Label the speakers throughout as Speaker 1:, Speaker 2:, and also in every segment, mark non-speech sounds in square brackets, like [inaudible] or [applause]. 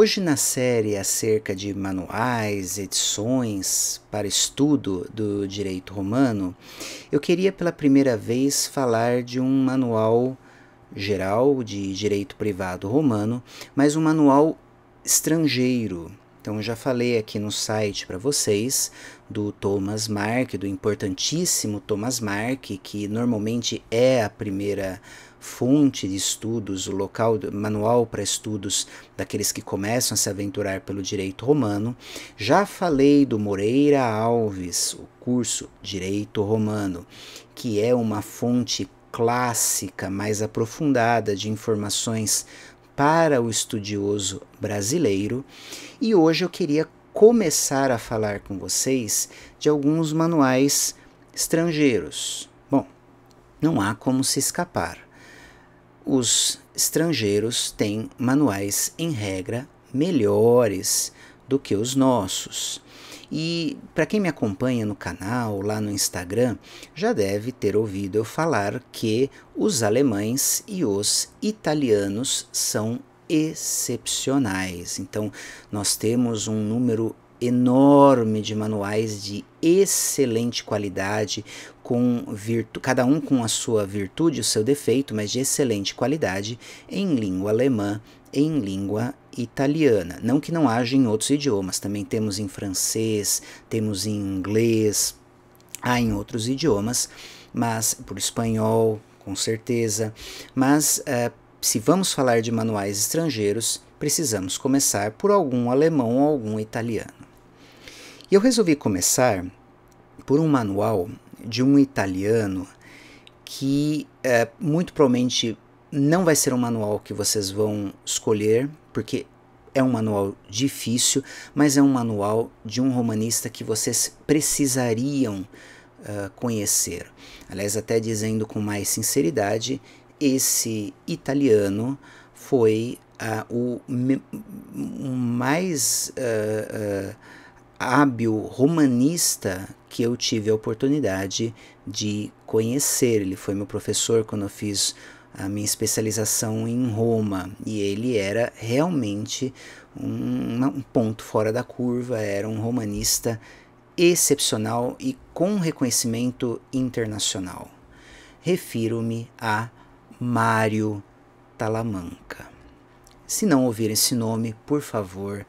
Speaker 1: Hoje, na série acerca de manuais, edições para estudo do direito romano, eu queria pela primeira vez falar de um manual geral de direito privado romano, mas um manual estrangeiro. Então, já falei aqui no site para vocês do Thomas Mark, do importantíssimo Thomas Mark, que normalmente é a primeira fonte de estudos, o local manual para estudos daqueles que começam a se aventurar pelo direito romano. Já falei do Moreira Alves, o curso Direito Romano, que é uma fonte clássica mais aprofundada de informações para o estudioso brasileiro. E hoje eu queria começar a falar com vocês de alguns manuais estrangeiros. Bom, não há como se escapar. Os estrangeiros têm manuais, em regra, melhores do que os nossos. E para quem me acompanha no canal, lá no Instagram, já deve ter ouvido eu falar que os alemães e os italianos são excepcionais. Então, nós temos um número enorme de manuais de excelente qualidade, com virtu cada um com a sua virtude, o seu defeito, mas de excelente qualidade em língua alemã, em língua italiana. Não que não haja em outros idiomas, também temos em francês, temos em inglês, há em outros idiomas, mas por espanhol, com certeza, mas uh, se vamos falar de manuais estrangeiros, precisamos começar por algum alemão ou algum italiano. E eu resolvi começar por um manual de um italiano que é, muito provavelmente não vai ser um manual que vocês vão escolher, porque é um manual difícil, mas é um manual de um romanista que vocês precisariam uh, conhecer. Aliás, até dizendo com mais sinceridade esse italiano foi uh, o mais uh, uh, hábil romanista que eu tive a oportunidade de conhecer. Ele foi meu professor quando eu fiz a minha especialização em Roma e ele era realmente um, um ponto fora da curva, era um romanista excepcional e com reconhecimento internacional. Refiro-me a Mário Talamanca. Se não ouvir esse nome, por favor,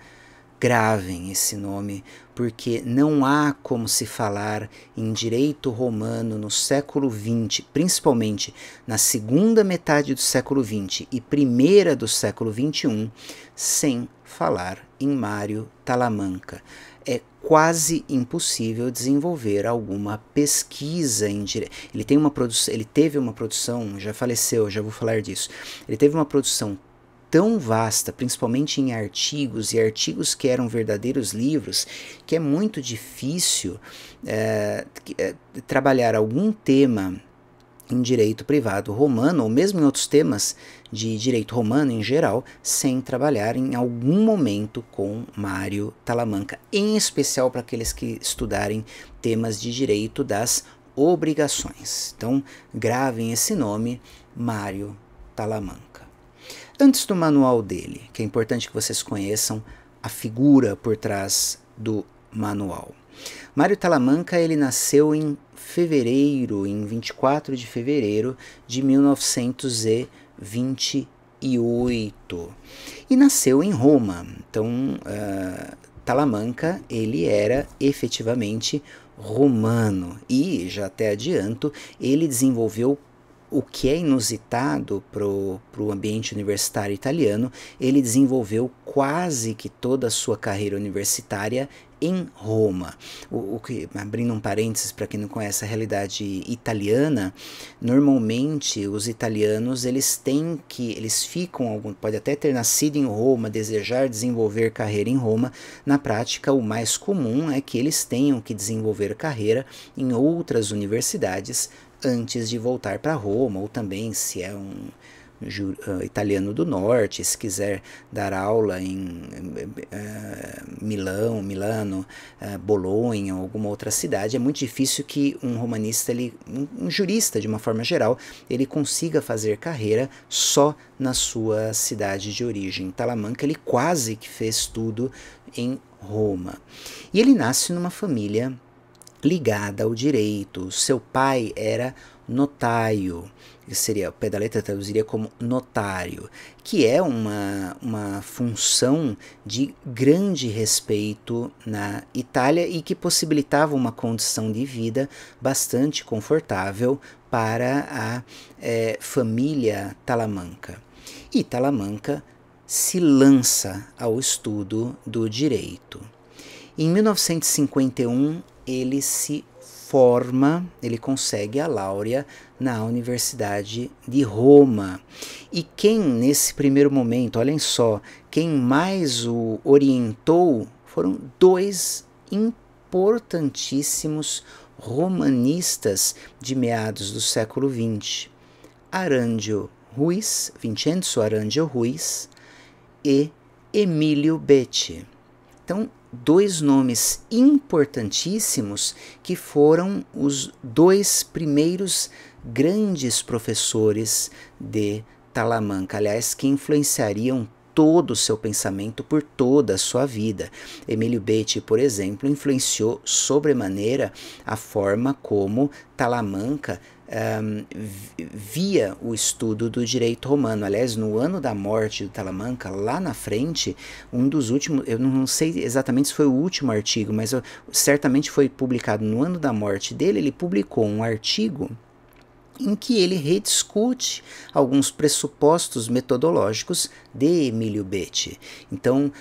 Speaker 1: gravem esse nome, porque não há como se falar em direito romano no século XX, principalmente na segunda metade do século XX e primeira do século XXI, sem falar em Mário Talamanca é quase impossível desenvolver alguma pesquisa em dire... ele tem uma produção ele teve uma produção já faleceu já vou falar disso ele teve uma produção tão vasta, principalmente em artigos, e artigos que eram verdadeiros livros, que é muito difícil é, trabalhar algum tema em direito privado romano, ou mesmo em outros temas, de direito romano em geral sem trabalhar em algum momento com Mário Talamanca, em especial para aqueles que estudarem temas de direito das obrigações. Então, gravem esse nome, Mário Talamanca. Antes do manual dele, que é importante que vocês conheçam a figura por trás do manual. Mário Talamanca ele nasceu em fevereiro, em 24 de fevereiro de e 28. E nasceu em Roma. Então, uh, Talamanca, ele era efetivamente romano e, já até adianto, ele desenvolveu o que é inusitado para o ambiente universitário italiano, ele desenvolveu quase que toda a sua carreira universitária em Roma. O, o que, abrindo um parênteses para quem não conhece a realidade italiana, normalmente os italianos eles têm que eles ficam algum pode até ter nascido em Roma, desejar desenvolver carreira em Roma. Na prática, o mais comum é que eles tenham que desenvolver carreira em outras universidades antes de voltar para Roma, ou também se é um ah, italiano do norte, se quiser dar aula em uh, Milão, Milano, uh, Bolonha, alguma outra cidade, é muito difícil que um romanista, ele, um jurista de uma forma geral, ele consiga fazer carreira só na sua cidade de origem. Talamanca ele quase que fez tudo em Roma. E ele nasce numa família ligada ao direito. Seu pai era notário, seria, o pé da letra traduziria como notário, que é uma, uma função de grande respeito na Itália e que possibilitava uma condição de vida bastante confortável para a é, família Talamanca. E Talamanca se lança ao estudo do direito. Em 1951, ele se forma, ele consegue a Láurea na Universidade de Roma. E quem nesse primeiro momento, olhem só, quem mais o orientou foram dois importantíssimos romanistas de meados do século XX: Arândio Ruiz, Vincenzo Arândio Ruiz e Emílio Betti. Então, dois nomes importantíssimos que foram os dois primeiros grandes professores de Talamanca, aliás, que influenciariam todo o seu pensamento por toda a sua vida. Emílio Betti, por exemplo, influenciou sobremaneira a forma como Talamanca um, via o estudo do direito romano. Aliás, no ano da morte do Talamanca, lá na frente, um dos últimos, eu não sei exatamente se foi o último artigo, mas eu, certamente foi publicado no ano da morte dele, ele publicou um artigo em que ele rediscute alguns pressupostos metodológicos de Emílio Betti. Então, uh,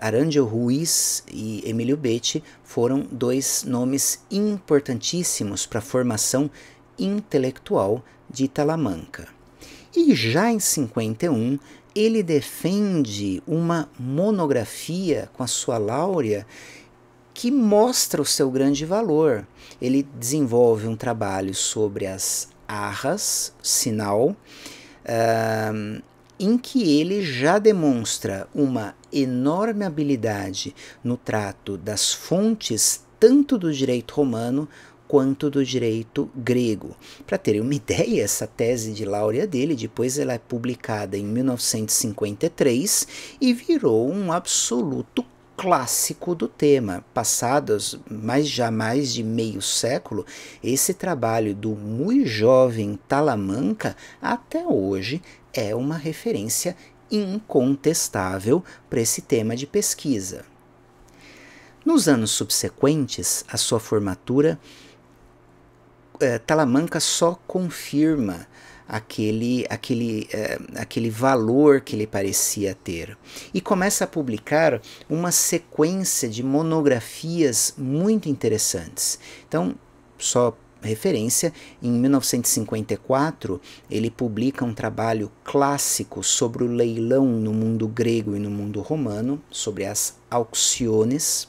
Speaker 1: Arandio Ruiz e Emílio Betti foram dois nomes importantíssimos para a formação intelectual de Talamanca. E já em 51, ele defende uma monografia com a sua Láurea que mostra o seu grande valor. Ele desenvolve um trabalho sobre as arras, sinal, uh, em que ele já demonstra uma enorme habilidade no trato das fontes tanto do direito romano quanto do direito grego. Para terem uma ideia, essa tese de Laurea dele, depois ela é publicada em 1953 e virou um absoluto clássico do tema. Passados mais já mais de meio século, esse trabalho do muito jovem Talamanca até hoje é uma referência incontestável para esse tema de pesquisa. Nos anos subsequentes, a sua formatura é, Talamanca só confirma aquele, aquele, é, aquele valor que ele parecia ter. E começa a publicar uma sequência de monografias muito interessantes. Então, só referência, em 1954 ele publica um trabalho clássico sobre o leilão no mundo grego e no mundo romano, sobre as aucciones,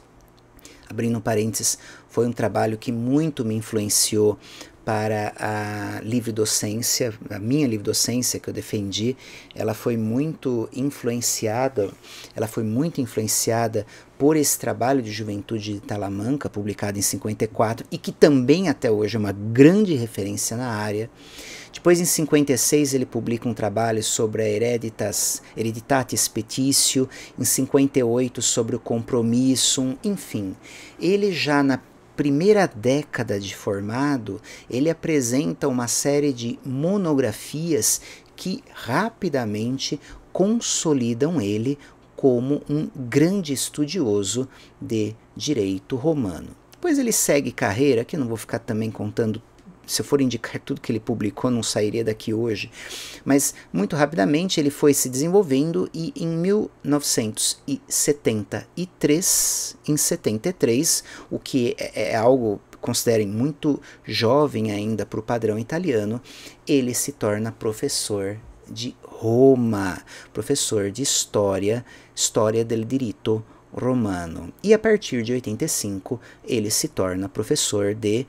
Speaker 1: abrindo parênteses, foi um trabalho que muito me influenciou para a livre docência, a minha livre docência que eu defendi, ela foi muito influenciada, ela foi muito influenciada por esse trabalho de juventude de Talamanca, publicado em 54 e que também até hoje é uma grande referência na área. Depois, em 56, ele publica um trabalho sobre a hereditas, Hereditatis Petitio, em 58, sobre o compromisso enfim. Ele já na primeira década de formado, ele apresenta uma série de monografias que rapidamente consolidam ele como um grande estudioso de direito romano. Depois ele segue carreira, que não vou ficar também contando se eu for indicar tudo que ele publicou, não sairia daqui hoje. Mas muito rapidamente ele foi se desenvolvendo e em 1973, em 73, o que é, é, é algo considerem muito jovem ainda para o padrão italiano, ele se torna professor de Roma, professor de história, história del diritto romano. E a partir de 85, ele se torna professor de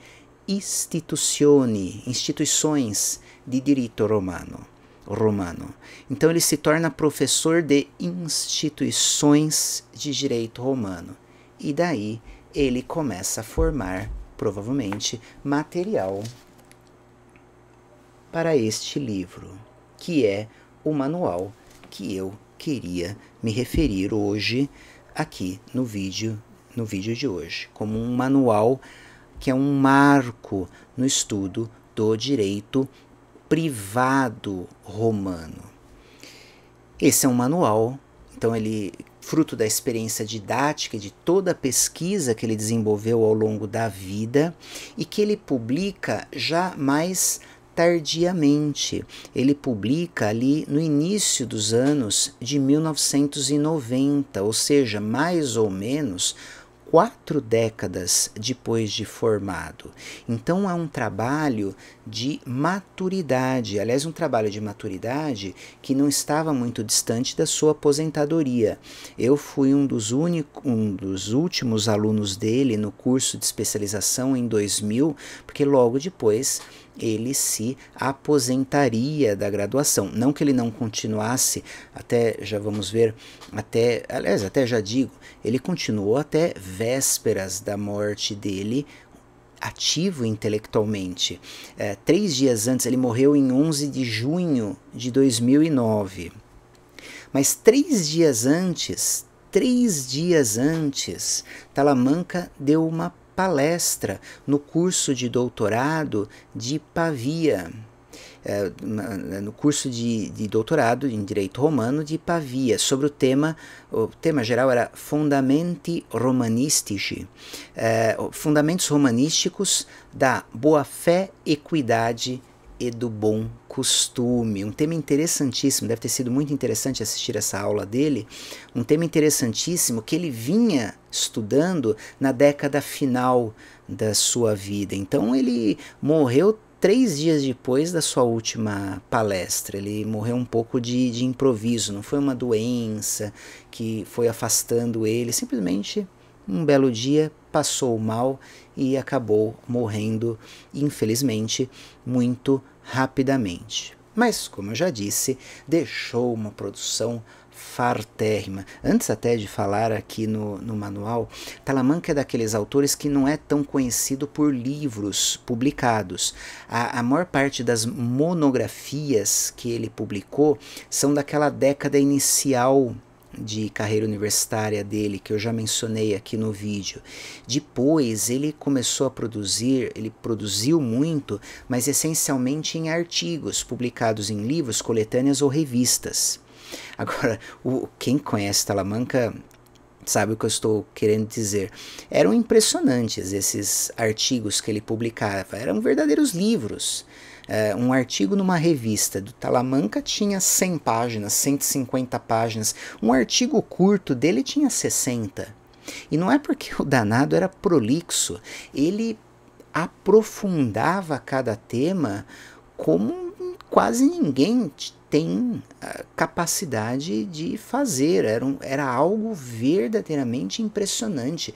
Speaker 1: instituzioni, instituições de direito romano. Romano. Então ele se torna professor de instituições de direito romano. E daí ele começa a formar, provavelmente, material para este livro, que é o manual que eu queria me referir hoje aqui no vídeo, no vídeo de hoje, como um manual que é um marco no estudo do direito privado romano. Esse é um manual, então ele fruto da experiência didática de toda a pesquisa que ele desenvolveu ao longo da vida e que ele publica já mais tardiamente. Ele publica ali no início dos anos de 1990, ou seja, mais ou menos quatro décadas depois de formado. Então há um trabalho de maturidade, aliás, um trabalho de maturidade que não estava muito distante da sua aposentadoria. Eu fui um dos, único, um dos últimos alunos dele no curso de especialização em 2000, porque logo depois ele se aposentaria da graduação. Não que ele não continuasse, até já vamos ver, até, aliás, até já digo, ele continuou até vésperas da morte dele ativo intelectualmente. É, três dias antes, ele morreu em 11 de junho de 2009. Mas três dias antes, três dias antes, Talamanca deu uma palestra no curso de doutorado de Pavia. É, no curso de, de, doutorado em direito romano de Pavia sobre o tema o tema geral era Fundamenti Romanistici é, fundamentos romanísticos da boa fé equidade e do bom costume. Um tema interessantíssimo, deve ter sido muito interessante assistir essa aula dele. Um tema interessantíssimo que ele vinha estudando na década final da sua vida. Então ele morreu três dias depois da sua última palestra. Ele morreu um pouco de, de improviso, não foi uma doença que foi afastando ele, simplesmente um belo dia passou mal e acabou morrendo, infelizmente, muito rapidamente. Mas, como eu já disse, deixou uma produção fartérrima. Antes até de falar aqui no, no manual, Talamanca é daqueles autores que não é tão conhecido por livros publicados. A, a maior parte das monografias que ele publicou são daquela década inicial de carreira universitária dele, que eu já mencionei aqui no vídeo. Depois ele começou a produzir, ele produziu muito, mas essencialmente em artigos publicados em livros, coletâneas ou revistas. [laughs] Agora, o, quem conhece Talamanca sabe o que eu estou querendo dizer. Eram impressionantes esses artigos que ele publicava, eram verdadeiros livros. Uh, um artigo numa revista do Talamanca tinha 100 páginas, 150 páginas. Um artigo curto dele tinha 60. E não é porque o danado era prolixo, ele aprofundava cada tema como quase ninguém tem ah, capacidade de fazer. Era, um, era algo verdadeiramente impressionante.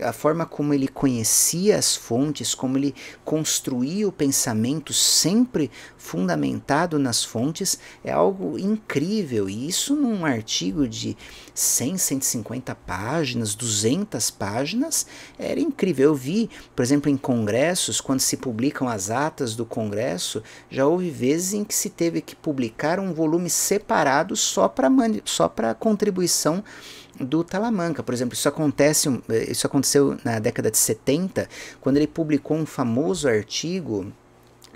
Speaker 1: A forma como ele conhecia as fontes, como ele construía o pensamento sempre fundamentado nas fontes, é algo incrível. E isso num artigo de 100, 150 páginas, 200 páginas, era incrível. Eu vi, por exemplo, em congressos, quando se publicam as atas do congresso, já houve vezes em que se teve que publicar criar um volume separado só para só para contribuição do Talamanca. Por exemplo, isso, acontece, eh, isso aconteceu na década de 70, quando ele publicou um famoso artigo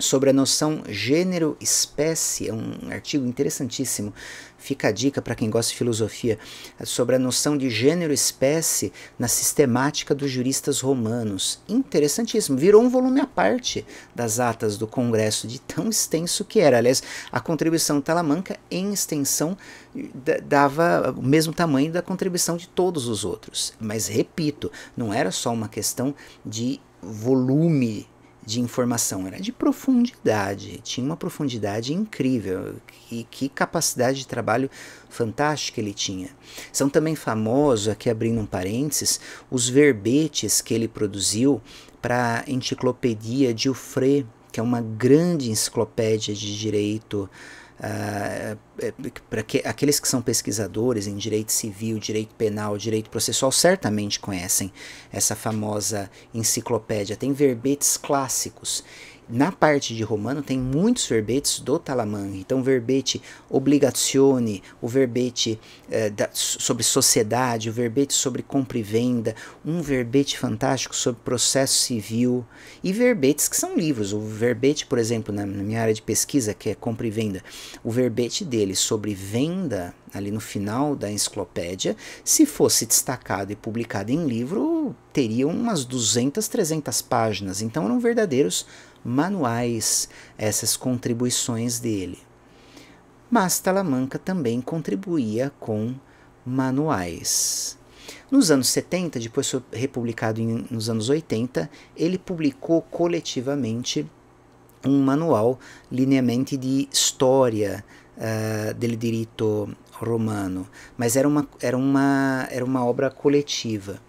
Speaker 1: sobre a noção gênero-espécie, é um artigo interessantíssimo. Fica a dica para quem gosta de filosofia sobre a noção de gênero-espécie na sistemática dos juristas romanos. Interessantíssimo, virou um volume à parte das atas do Congresso, de tão extenso que era. Aliás, a contribuição Talamanca, em extensão, dava o mesmo tamanho da contribuição de todos os outros. Mas, repito, não era só uma questão de volume de informação, era de profundidade, tinha uma profundidade incrível, e que capacidade de trabalho fantástica ele tinha. São também famosos, aqui abrindo um parênteses, os verbetes que ele produziu para a enciclopédia de Ufré, que é uma grande enciclopédia de direito ah, é, é, para que, aqueles que são pesquisadores em direito civil, direito penal, direito processual, certamente conhecem essa famosa enciclopédia. Tem verbetes clássicos na parte de romano tem muitos verbetes do talamang Então, verbete obligazione, o verbete eh, da, sobre sociedade, o verbete sobre compra e venda, um verbete fantástico sobre processo civil e verbetes que são livros. O verbete, por exemplo, na, na minha área de pesquisa, que é compra e venda, o verbete dele sobre venda ali no final da enciclopédia, se fosse destacado e publicado em livro, teria umas 200, 300 páginas. Então eram verdadeiros manuais essas contribuições dele. Mas Talamanca também contribuía com manuais. Nos anos 70, depois foi republicado em, nos anos 80, ele publicou coletivamente um manual lineamento de história uh, eh, del romano, mas era uma, era uma, era uma obra coletiva.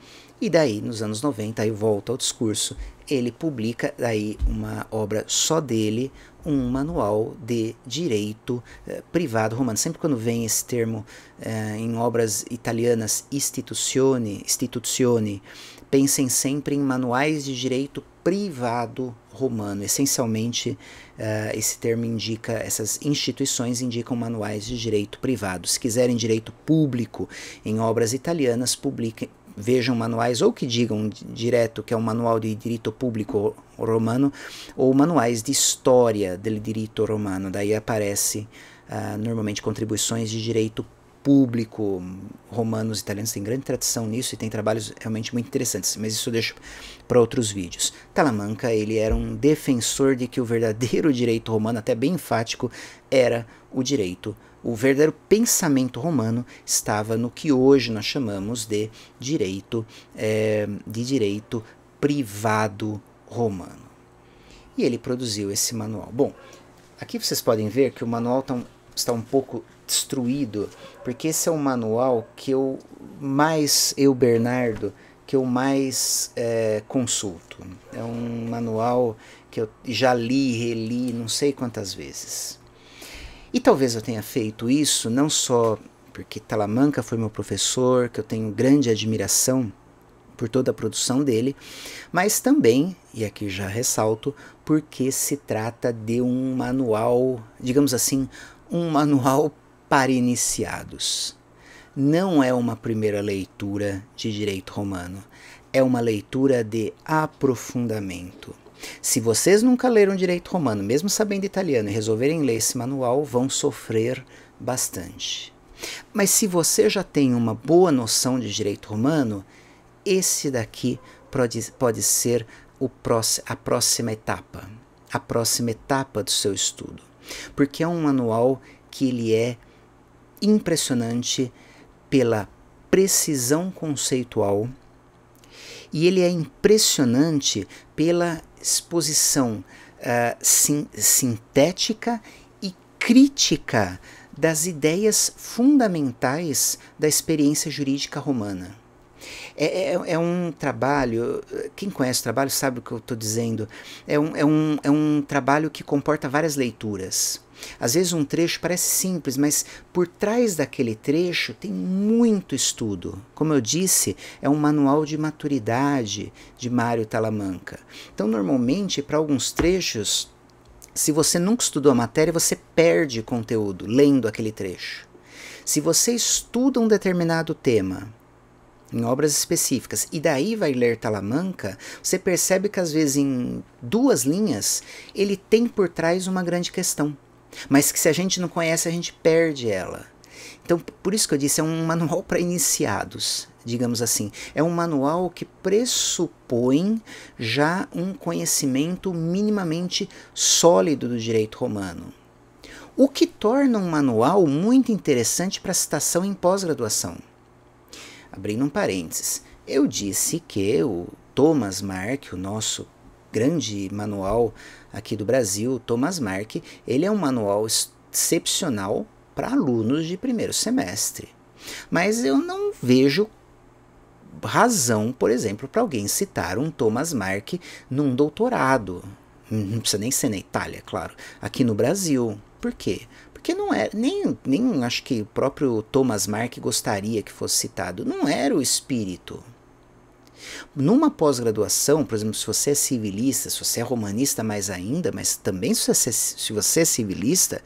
Speaker 1: E daí, nos anos 90, aí volta ao discurso, ele publica aí uma obra só dele, um manual de direito eh, privado romano. Sempre quando vem esse termo eh, em obras italianas, istituzione, istituzione, pensem sempre em manuais de direito privado romano. Essencialmente, eh, esse termo indica, essas instituições indicam manuais de direito privado. Se quiserem direito público em obras italianas, publiquem, vejam manuais ou que digam direto que é um manual de direito público romano ou manuais de história do direito romano. Daí aparece uh, normalmente contribuições de direito público público. Romanos e italianos têm grande tradição nisso e tem trabalhos realmente muito interessantes, mas isso eu deixo para outros vídeos. Talamanca, ele era um defensor de que o verdadeiro [laughs] direito romano, até bem enfático, era o direito. O verdadeiro pensamento romano estava no que hoje nós chamamos de direito, é, de direito privado romano. E ele produziu esse manual. Bom, aqui vocês podem ver que o manual tá um, está um pouco destruído, porque esse é o manual que eu mais, eu Bernardo, que eu mais é, consulto. É um manual que eu já li, reli, não sei quantas vezes. E talvez eu tenha feito isso não só porque Talamanca foi meu professor, que eu tenho grande admiração por toda a produção dele, mas também, e aqui já ressalto, porque se trata de um manual, digamos assim, um manual para iniciados. Não é uma primeira leitura de direito romano, é uma leitura de aprofundamento. Se vocês nunca leram direito romano, mesmo sabendo italiano, e resolverem ler esse manual, vão sofrer bastante. Mas se você já tem uma boa noção de direito romano, esse daqui pode, pode ser o próximo, a próxima etapa, a próxima etapa do seu estudo, porque é um manual que ele é impressionante pela precisão conceitual e ele é impressionante pela exposição uh, ah, sin sintética e crítica das ideias fundamentais da experiência jurídica romana. É, é, é, um trabalho, quem conhece o trabalho sabe o que eu estou dizendo, é um, é, um, é um trabalho que comporta várias leituras. Às vezes um trecho parece simples, mas por trás daquele trecho tem muito estudo. Como eu disse, é um manual de maturidade de Mário Talamanca. Então, normalmente, para alguns trechos, se você nunca estudou a matéria, você perde conteúdo lendo aquele trecho. Se você estuda um determinado tema em obras específicas. E daí vai ler Talamanca, você percebe que às vezes em duas linhas ele tem por trás uma grande questão, mas que se a gente não conhece, a gente perde ela. Então, por isso que eu disse, é um manual para iniciados, digamos assim. É um manual que pressupõe já um conhecimento minimamente sólido do direito romano. O que torna um manual muito interessante para citação em pós-graduação abrindo um parênteses, eu disse que o Thomas Mark, o nosso grande manual aqui do Brasil, Thomas Mark, ele é um manual excepcional para alunos de primeiro semestre. Mas eu não vejo razão, por exemplo, para alguém citar um Thomas Mark num doutorado. Não precisa nem ser na Itália, claro, aqui no Brasil. Por quê? Porque não era, é, nem, nem acho que o próprio Thomas Mark gostaria que fosse citado, não era o espírito. Numa pós-graduação, por exemplo, se você é civilista, se você é romanista mais ainda, mas também se você, se você é civilista,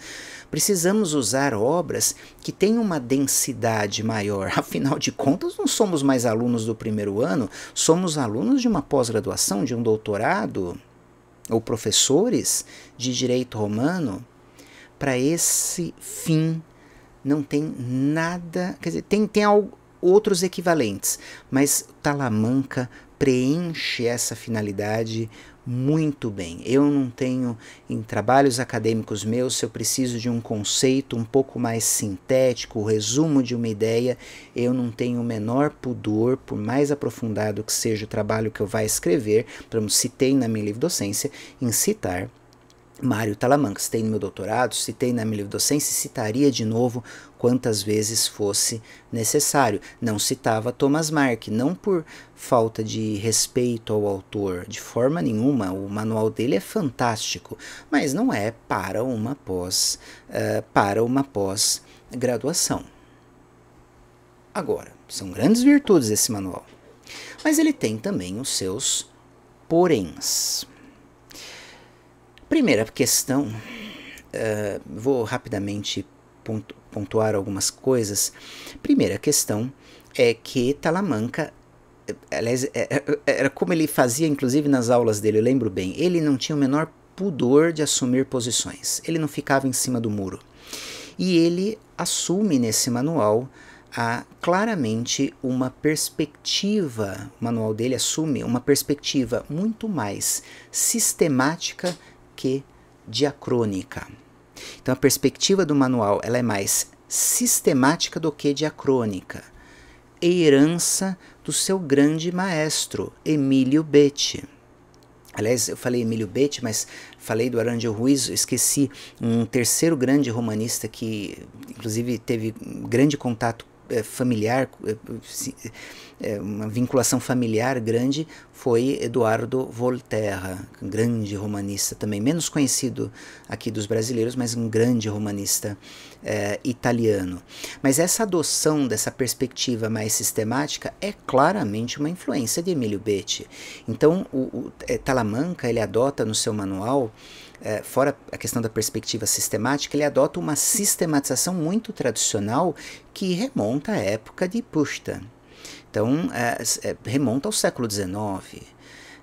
Speaker 1: precisamos usar obras que tenham uma densidade maior. [laughs] Afinal de contas, não somos mais alunos do primeiro ano, somos alunos de uma pós-graduação, de um doutorado, ou professores de direito romano para esse fim não tem nada, quer dizer, tem, tem algo, outros equivalentes, mas Talamanca preenche essa finalidade muito bem. Eu não tenho em trabalhos acadêmicos meus, se eu preciso de um conceito um pouco mais sintético, o resumo de uma ideia, eu não tenho o menor pudor, por mais aprofundado que seja o trabalho que eu vá escrever, para citei na minha livre docência, em citar Mário Talamanca. Citei no meu doutorado, citei na minha docência docência, citaria de novo quantas vezes fosse necessário. Não citava Thomas Mark, não por falta de respeito ao autor, de forma nenhuma. O manual dele é fantástico, mas não é para uma pós, uh, para uma pós-graduação. Agora, são grandes virtudes esse manual, mas ele tem também os seus poréns. Primeira questão, uh, vou rapidamente pontu pontuar algumas coisas. Primeira questão é que Talamanca aliás, é, é, é, era como ele fazia, inclusive nas aulas dele, eu lembro bem, ele não tinha o menor pudor de assumir posições, ele não ficava em cima do muro. E ele assume nesse manual a, claramente uma perspectiva, o manual dele assume uma perspectiva muito mais sistemática que diacrônica. Então a perspectiva do manual ela é mais sistemática do que diacrônica. Herança do seu grande maestro, Emílio Betti. Aliás, eu falei Emílio Betti, mas falei do Aranjo Ruiz, esqueci um terceiro grande romanista que, inclusive, teve grande contato é, familiar, é, é, uma vinculação familiar grande foi Eduardo Volterra, um grande romanista também, menos conhecido aqui dos brasileiros, mas um grande romanista é, italiano. Mas essa adoção dessa perspectiva mais sistemática é claramente uma influência de Emílio Betti. Então, o, o é, Talamanca ele adota no seu manual é, fora a questão da perspectiva sistemática, ele adota uma sistematização muito tradicional que remonta à época de Pushta. Então, é, é remonta ao século XIX.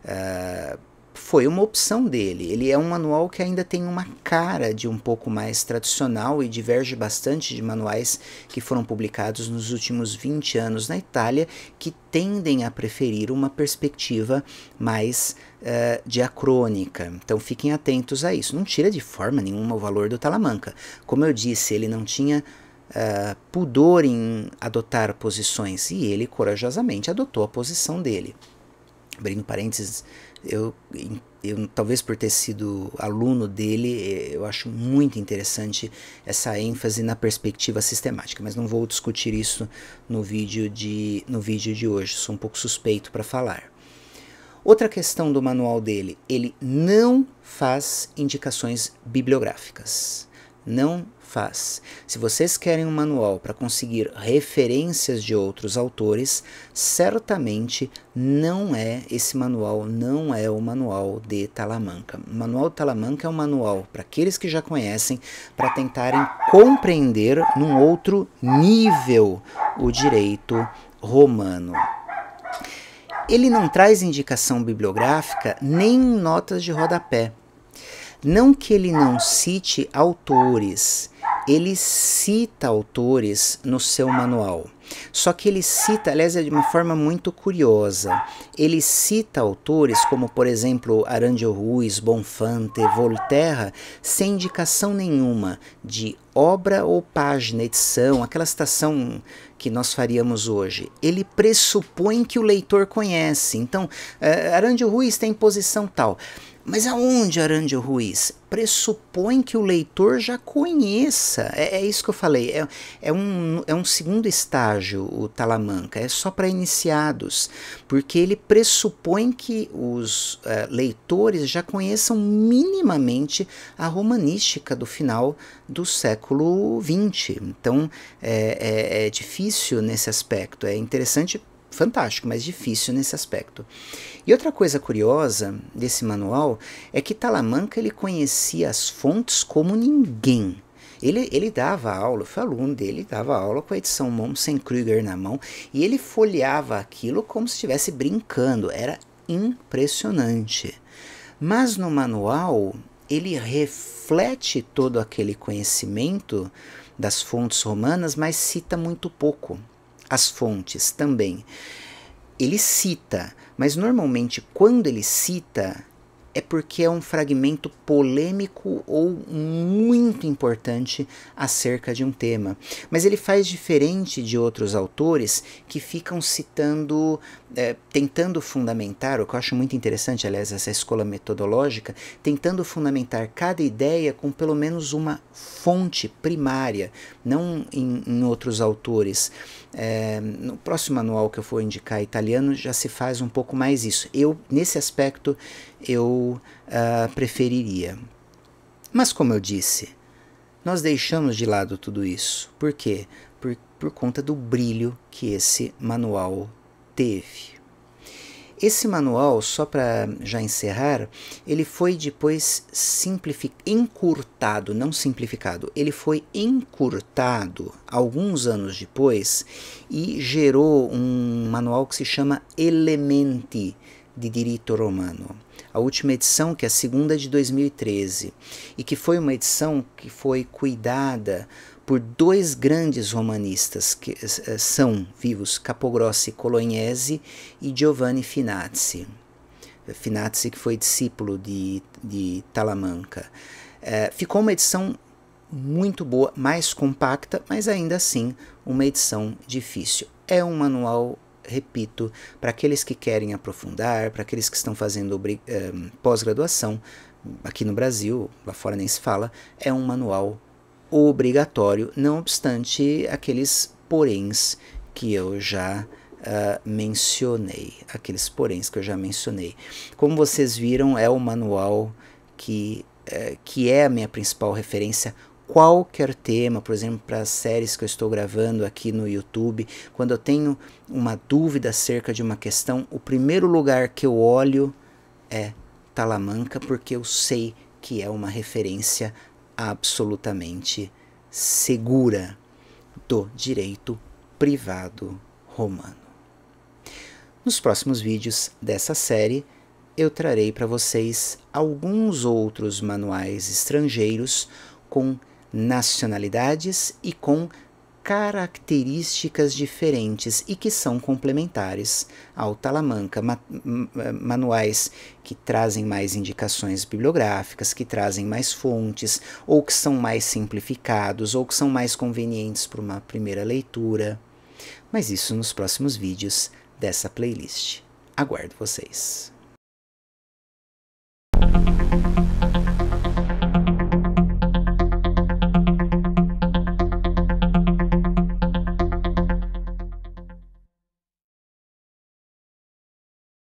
Speaker 1: É, foi uma opção dele. Ele é um manual que ainda tem uma cara de um pouco mais tradicional e diverge bastante de manuais que foram publicados nos últimos 20 anos na Itália, que tendem a preferir uma perspectiva mais uh, diacrônica. Então fiquem atentos a isso. Não tira de forma nenhuma o valor do Talamanca. Como eu disse, ele não tinha uh, pudor em adotar posições e ele corajosamente adotou a posição dele. Abrindo parênteses, eu, eu talvez por ter sido aluno dele, eh, eu acho muito interessante essa ênfase na perspectiva sistemática, mas não vou discutir isso no vídeo de, no vídeo de hoje, sou um pouco suspeito para falar. Outra questão do manual dele, ele não faz indicações bibliográficas. Não faz. Se vocês querem um manual para conseguir referências de outros autores, certamente não é esse manual, não é o manual de Talamanca. O manual de Talamanca é um manual para aqueles que já conhecem, para tentarem compreender num outro nível o direito romano. Ele não traz indicação bibliográfica nem notas de rodapé. Não que ele não cite autores, ele cita autores no seu manual. Só que ele cita, aliás, é de uma forma muito curiosa. Ele cita autores como, por exemplo, Arandio Ruiz, Bonfante, Volterra, sem indicação nenhuma de obra ou página, edição, aquela citação que nós faríamos hoje. Ele pressupõe que o leitor conhece. Então, eh, Arandio Ruiz tem posição tal. Mas aonde Arandio Ruiz? Pressupõe que o leitor já conheça. É, é isso que eu falei. É, é, um, é um segundo estágio o Talamanca. É só para iniciados. Porque ele pressupõe que os uh, leitores já conheçam minimamente a romanística do final do século XX. Então é, é, é difícil nesse aspecto. É interessante fantástico, mas difícil nesse aspecto. E outra coisa curiosa desse manual é que Talamanca ele conhecia as fontes como ninguém. Ele, ele dava aula, eu fui aluno dele, dava aula com a edição Mommsen Krüger na mão e ele folheava aquilo como se estivesse brincando, era impressionante. Mas no manual ele reflete todo aquele conhecimento das fontes romanas, mas cita muito pouco as fontes também. Ele cita, mas normalmente quando ele cita é porque é um fragmento polêmico ou muito importante acerca de um tema. Mas ele faz diferente de outros autores que ficam citando é, tentando fundamentar, o que eu acho muito interessante, aliás, essa escola metodológica, tentando fundamentar cada ideia com pelo menos uma fonte primária, não em, em outros autores. É, no próximo manual que eu for indicar italiano já se faz um pouco mais isso. Eu, nesse aspecto, eu uh, preferiria. Mas, como eu disse, nós deixamos de lado tudo isso. Por quê? Por, por conta do brilho que esse manual teve. Esse manual, só para já encerrar, ele foi depois encurtado, não simplificado, ele foi encurtado alguns anos depois e gerou um manual que se chama Elementi de Direito Romano. A última edição, que é a segunda de 2013, e que foi uma edição que foi cuidada por dois grandes romanistas que eh, são vivos, Capogrossi Colognese e Giovanni Finazzi. Finazzi que foi discípulo de, de Talamanca. Eh, ficou uma edição muito boa, mais compacta, mas ainda assim uma edição difícil. É um manual, repito, para aqueles que querem aprofundar, para aqueles que estão fazendo eh, pós-graduação, aqui no Brasil, lá fora nem se fala, é um manual obrigatório, não obstante aqueles poréns que eu já Uh, mencionei, aqueles poréns que eu já mencionei. Como vocês viram, é o manual que, uh, que é a minha principal referência. Qualquer tema, por exemplo, para as séries que eu estou gravando aqui no YouTube, quando eu tenho uma dúvida acerca de uma questão, o primeiro lugar que eu olho é Talamanca, porque eu sei que é uma referência absolutamente segura do direito privado romano. Nos próximos vídeos dessa série, eu trarei para vocês alguns outros manuais estrangeiros com nacionalidades e com características diferentes e que são complementares ao Talamanca. Ma eh, manuais que trazem mais indicações bibliográficas, que trazem mais fontes, ou que são mais simplificados, ou que são mais convenientes para uma primeira leitura. Mas isso nos próximos vídeos dessa playlist. Aguardo vocês!